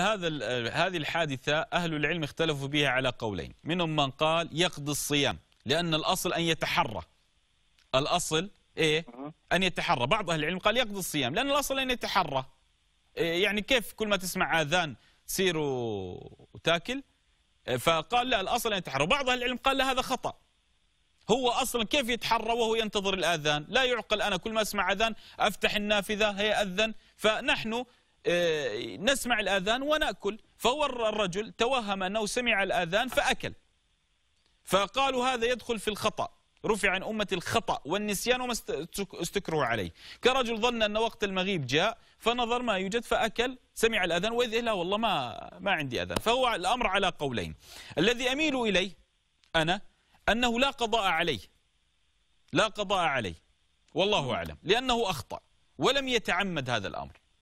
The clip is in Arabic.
هذا هذه الحادثة أهل العلم اختلفوا بها على قولين منهم من قال يقضي الصيام لأن الأصل أن يتحرى الأصل إيه أن يتحرى بعض أهل العلم قال يقضي الصيام لأن الأصل أن يتحرى إيه يعني كيف كل ما تسمع آذان تصير وتاكل فقال لا الأصل أن يتحرى بعض أهل العلم قال لا هذا خطأ هو أصلا كيف يتحرى وهو ينتظر الآذان لا يعقل أنا كل ما أسمع أذان أفتح النافذة هي أذن فنحن آه، نسمع الأذان ونأكل فهو الرجل توهم أنه سمع الأذان فأكل فقالوا هذا يدخل في الخطأ رفع عن أمة الخطأ والنسيان وما استكروا عليه كرجل ظن أن وقت المغيب جاء فنظر ما يوجد فأكل سمع الأذان وإذ لا والله ما, ما عندي أذان فهو الأمر على قولين الذي أميل إليه أنا أنه لا قضاء عليه لا قضاء عليه والله أعلم لأنه أخطأ ولم يتعمد هذا الأمر